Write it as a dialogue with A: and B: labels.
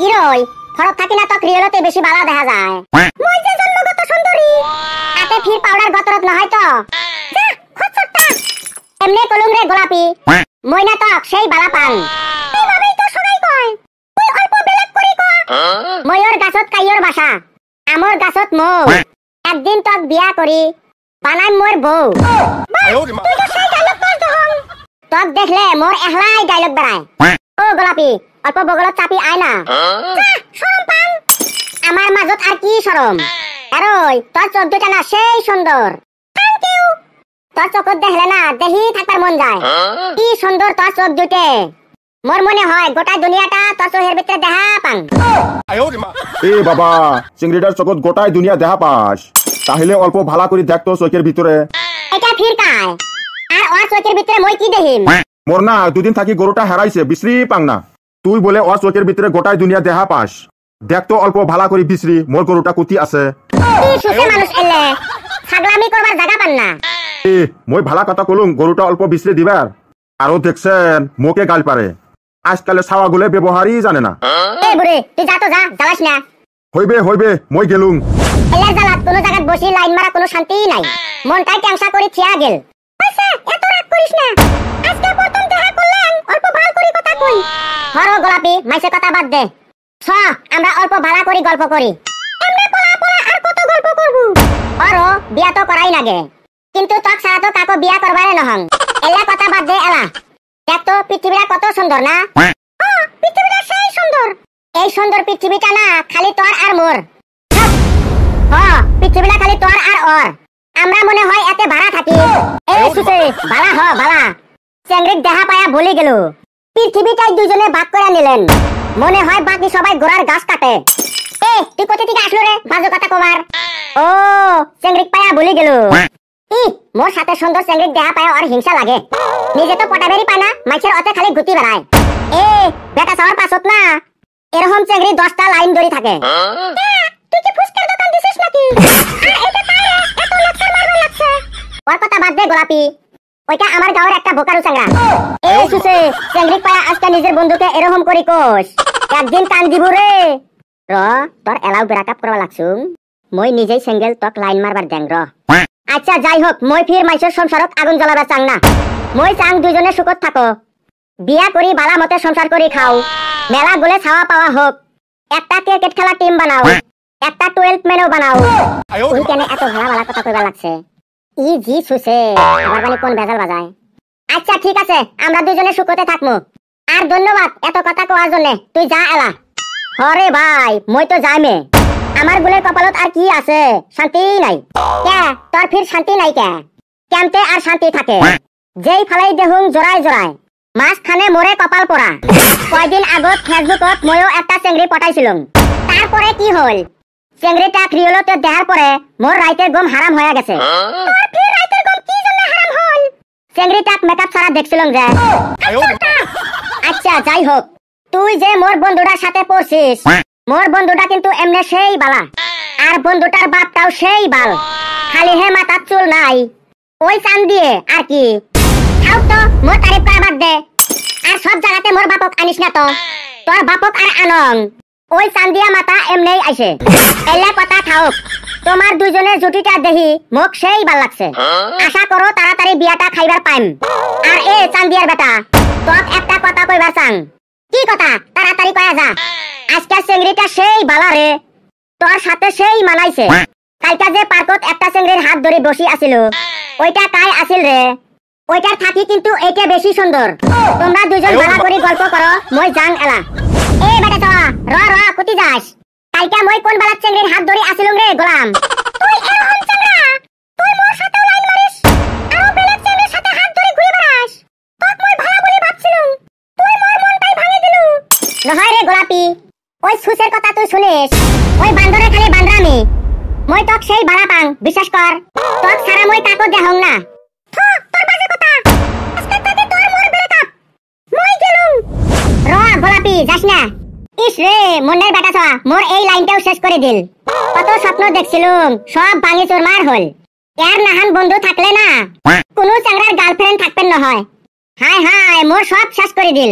A: হিরোই ফরক থাকি না তো ক্রিয়েলতে বেশি বালা দেখা যায় মই জন্মগত সুন্দরী আতে ফির পাউডার গতরত না হয় তো এমনে কলুম রে গোলাপি মই না সেই বালা পান এইভাবেই তো সবাই কয় তুই অল্প বেলেগ করি ক ময়র গাছত কাইয়র বাসা আমর গাছত মৌ একদিন তক বিয়া করি বানাই মোর বউ তুই তো তক দেখলে মোর এহলাই ডায়লগ বেড়ায় ও গোলাপি অল্প বগলত চাপি হ্যাঁ? আমার মাজত আর কি তোর চোখ দুটা না সেই সুন্দর তোর দেখলে না দেহি মন যায় হ্যাঁ? কি সুন্দর তোর চোখ দুটে মোর মনে হয় গোটা দুনিয়াটা তোর চোখের ভিতরে দেখা পান এ বাবা চিংড়িটার চোখত গোটাই দুনিয়া দেখা পাস তাহলে অল্প ভালা করে দেখতো চোখের ভিতরে এটা ফির আর ওর চোখের ভিতরে মই কি দেখিম মোর না দুদিন থাকি গরুটা হারাইছে বিশ্রি পাং না তুই বলে ওর চোখের ভিতরে গোটাই দুনিয়া দেহা পাস দেখতো অল্প ভালা করে বিশ্রি মোর গরুটা কুতি আছে মই ভালা কথা কলুম গরুটা অল্প বিশ্রি দিবার আরো দেখছেন মোকে গাল পারে আজকালে সাওয়া গুলে ব্যবহারই জানে না হইবে হইবে মই গেলুম কোনো জায়গা বসি লাইন মারা কোনো শান্তি নাই মনটাই ট্যাংসা করে থিয়া গেল হর গোলাপি মাইসে কথা বাদ দে স আমরা অল্প ভালা করি গল্প করি আমরা পোলা পোলা আর কত গল্প করব অরো বিয়া তো করাই লাগে কিন্তু তক সারা তো কাকো বিয়া করবারে নহং এলা কথা বাদ দে এলা দেখ তো পৃথিবীটা কত সুন্দর না হ্যাঁ, পৃথিবীটা সেই সুন্দর এই সুন্দর পৃথিবীটা না খালি তোর আর মোর হ্যাঁ। হ পৃথিবীটা খালি তোর আর ওর আমরা মনে হয় এতে ভাড়া থাকি এই সুতে ভাড়া হ ভাড়া চেংড়িক দেহা পায়া ভুলে গেল পৃথিবীটাই দুজনে ভাগ করে নিলেন মনে হয় বাকি সবাই ঘোড়ার গাছ কাটে এ তুই কোথা থেকে আসলো রে কথা ও চেংড়িক পায়া ভুলে গেল ই মোর সাথে সুন্দর চেংড়িক পায় আর হিংসা লাগে নিজে তো পটাবেরি পায় না মাছের অতে খালি গুটি বেড়ায় এ বেটা পাছত না এরকম চেংড়ি দশটা লাইন ধরে থাকে তুই কি দোকান দিছিস নাকি ওর কথা বাদ দে গোলাপি ওইটা আমার গাওয়ার একটা বোকারু চাংরা এ সুসে চেংড়ি পায়া আজকে নিজের বন্ধুকে এরকম করি কোস একদিন কান দিব রে র তোর এলাও ব্রেকআপ করবা লাগছুম মই নিজেই সিঙ্গেল তক লাইন মারবার দেন র আচ্ছা যাই হোক মই ফির মাইসের সংসারত আগুন জ্বলাবার চাং না মই চাং দুজনে সুখত থাকো বিয়া করি বালা মতে সংসার করি খাও মেলা গলে ছাওয়া পাওয়া হোক একটা ক্রিকেট খেলা টিম বানাও একটা টুয়েলভ ম্যানও বানাও ওই কেন এত ভালা ভালা কথা কইবা লাগছে ই জি সুসে আমার মানে কোন ভেজাল বাজায় আচ্ছা ঠিক আছে আমরা দুজনে সুখতে থাকবো আর ধন্যবাদ এত কথা কোয়ার জন্য তুই যা এলা হরে ভাই মই তো যাইমে আমার বুলের কপালত আর কি আছে শান্তি নাই কে তোর ফির শান্তি নাই কে কেমতে আর শান্তি থাকে যেই ফালাই দেহুং জোড়ায় জোড়ায় মাঝখানে মোরে কপাল পড়া কয়দিন আগত ফেসবুকত ময়ও একটা চেংড়ি পটাইছিলাম তারপরে কি হল চেংড়িটা ক্রিয়লতে দেহার পরে মোর রাইতে গম হারাম হয়ে গেছে হ্যাঁ? সেলরি তাক মেকআপ ছাড়া দেখছিলাম যে আচ্ছা যাই হোক তুই যে মোর বন্ধুটার সাথে পড়ছিস হ্যাঁ। মোর বন্ধুটা কিন্তু এমনে সেই বালা আর বন্ধুটার বাপটাও সেই বাল খালি হে মাথার চুল নাই ওই চান দিয়ে আর কি থাক তো মোর তারিফ করা বাদ দে আর সব জায়গাতে মোর বাপক আনিস না তো তোর বাপক আর আনং ওই চান দিয়া মাথা এমনেই আইছে এলে কথা থাক তোমার দুজনের জুটিটা দেখি মোক সেই ভাল লাগছে আশা করো তাড়াতাড়ি বিয়াটা খাইবার পাইম আর এ চান্দিয়ার বেটা তোক একটা কথা কইবা চাং কি কথা তাড়াতাড়ি কয়া যা আজকের চেংড়িটা সেই বালা রে তোর সাথে সেই মানাইছে হ্যাঁ। কালকা যে পার্কত একটা চেংড়ির হাত ধরে বসি আছিল ওইটা কাই আছিল রে ওইটার থাকি কিন্তু এটা বেশি সুন্দর তোমরা দুজন বালা করে গল্প করো মই জান এলা এই বেটা র র কুতি যাস কালকে মই কোন বালা চেংড়ির হাত ধরে আসিলুম রে গোলাম তুই এরকম চেংড়া তুই মোর সাথে লাইন মারিস আর বেলা চেংড়ির সাথে হাত ধরে ঘুরে বেড়াস তোক মই ভালো বলে ভাবছিলুম তুই মোর মনটাই ভাঙে দিলু নহয় রে গোলাপি ওই সুসের কথা তুই শুনিস ওই বান্দরে খালি বান্দরামি মই তোক সেই বাড়া পাং বিশ্বাস কর তোক সারা মই কাকো দেহং না যাস না ইস মন্ডার বেটা ছোয়া মোর এই লাইনটাও শেষ করে দিল কত স্বপ্ন দেখছিলুম সব ভাঙে চোরমার হল এর নাহান বন্ধু থাকলে না কোনো চাংরার গার্লফ্রেন্ড থাকবেন নহয় হয় হায় হায় মোর সব শেষ করে দিল